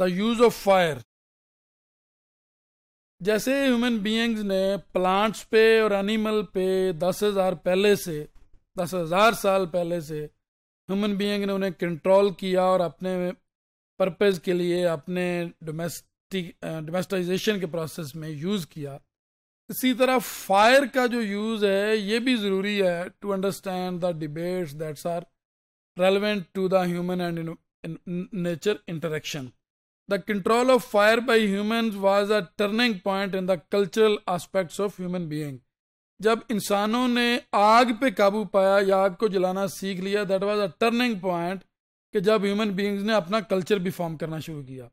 The use of fire जैसे human beings ने plants पे और एनिमल पे दस हजार पहले से दस हजार साल पहले से ह्यूमन बीइंग ने उन्हें कंट्रोल किया और अपने पर्पज के लिए अपने डोमेस्टिक डोमेस्टाइजेशन के प्रोसेस में यूज़ किया इसी तरह फायर का जो यूज़ है ये भी ज़रूरी है to understand the debates that's are relevant to the human and nature interaction The control of fire by humans was a turning point in the cultural aspects of human being. जब इंसानों ने आग पे काबू पाया या आग को जलाना सीख लिया that was a turning point कि जब ह्यूमन बीइंग्स ने अपना कल्चर भी फॉर्म करना शुरू किया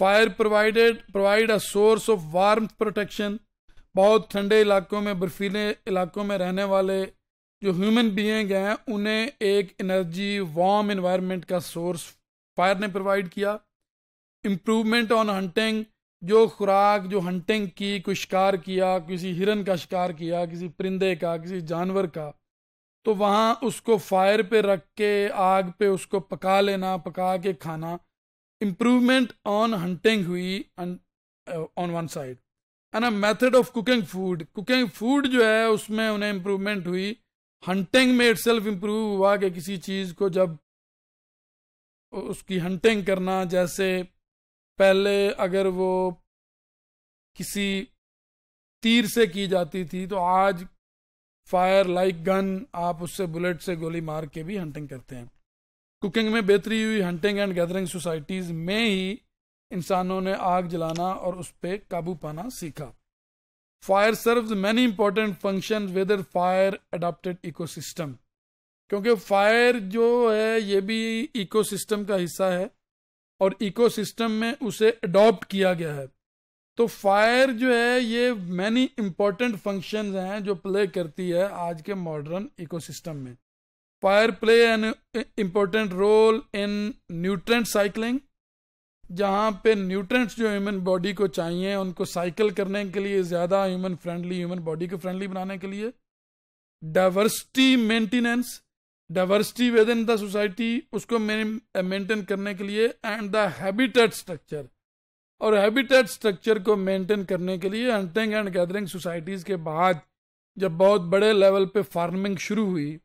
fire provided provide a source of warm protection बहुत ठंडे इलाकों में बर्फीले इलाकों में रहने वाले जो ह्यूमन बीइंग हैं उन्हें एक एनर्जी वार्म इन्वायरमेंट का सोर्स फायर ने प्रोवाइड किया इम्प्रूवमेंट ऑन हंटिंग जो खुराक जो हंटिंग की कोई शिकार किया किसी हिरन का शिकार किया किसी परिंदे का किसी जानवर का तो वहाँ उसको फायर पे रख के आग पे उसको पका लेना पका के खाना इम्प्रूवमेंट ऑन हंटिंग हुई on one side and a method of cooking food cooking food जो है उसमें उन्हें इम्प्रूवमेंट हुई हंटिंग में इट सेल्फ इम्प्रूव हुआ कि किसी चीज़ को जब उसकी हंटिंग करना जैसे पहले अगर वो किसी तीर से की जाती थी तो आज फायर लाइक गन आप उससे बुलेट से गोली मार के भी हंटिंग करते हैं कुकिंग में बेहतरी हुई हंटिंग एंड गैदरिंग सोसाइटीज में ही इंसानों ने आग जलाना और उस पर काबू पाना सीखा fire serve many important function whether fire eco ecosystem क्योंकि फायर जो है ये भी इकोसिस्टम का हिस्सा है और इकोसिस्टम में उसे अडॉप्ट किया गया है तो फायर जो है ये मैनी इम्पॉर्टेंट फंक्शन हैं जो प्ले करती है आज के मॉडर्न इकोसिस्टम में fire play an important role in nutrient cycling जहाँ पे न्यूट्रेंट्स जो ह्यूमन बॉडी को चाहिए उनको साइकिल करने के लिए ज़्यादा ह्यूमन फ्रेंडली ह्यूमन बॉडी को फ्रेंडली बनाने के लिए diversity maintenance diversity within the society उसको मेंटेन करने के लिए एंड द हैबिटेट स्ट्रक्चर और हैबिटेट स्ट्रक्चर को मेंटेन करने के लिए हंटिंग एंड गैदरिंग सोसाइटीज़ के बाद जब बहुत बड़े लेवल पे फार्मिंग शुरू हुई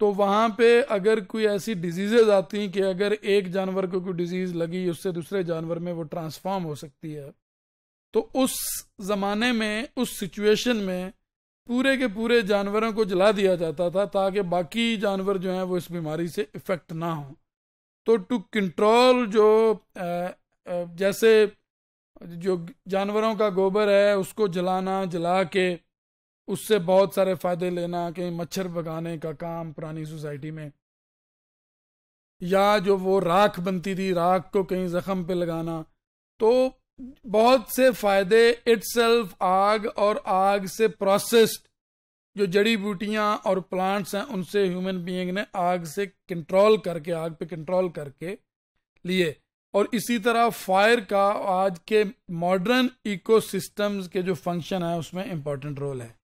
तो वहाँ पे अगर कोई ऐसी डिजीजेज आती हैं कि अगर एक जानवर को कोई डिजीज़ लगी उससे दूसरे जानवर में वो ट्रांसफॉर्म हो सकती है तो उस ज़माने में उस सिचुएशन में पूरे के पूरे जानवरों को जला दिया जाता था ताकि बाकी जानवर जो हैं वो इस बीमारी से इफेक्ट ना हो तो टू कंट्रोल जो जैसे जो जानवरों का गोबर है उसको जलाना जला के उससे बहुत सारे फायदे लेना कहीं मच्छर भगाने का काम पुरानी सोसाइटी में या जो वो राख बनती थी राख को कहीं जख्म पे लगाना तो बहुत से फायदे इटसेल्फ आग और आग से प्रोसेस्ड जो जड़ी बूटियां और प्लांट्स हैं उनसे ह्यूमन बीइंग ने आग से कंट्रोल करके आग पे कंट्रोल करके लिए और इसी तरह फायर का आज के मॉडर्न इकोसिस्टम्स के जो फंक्शन है उसमें इम्पोर्टेंट रोल है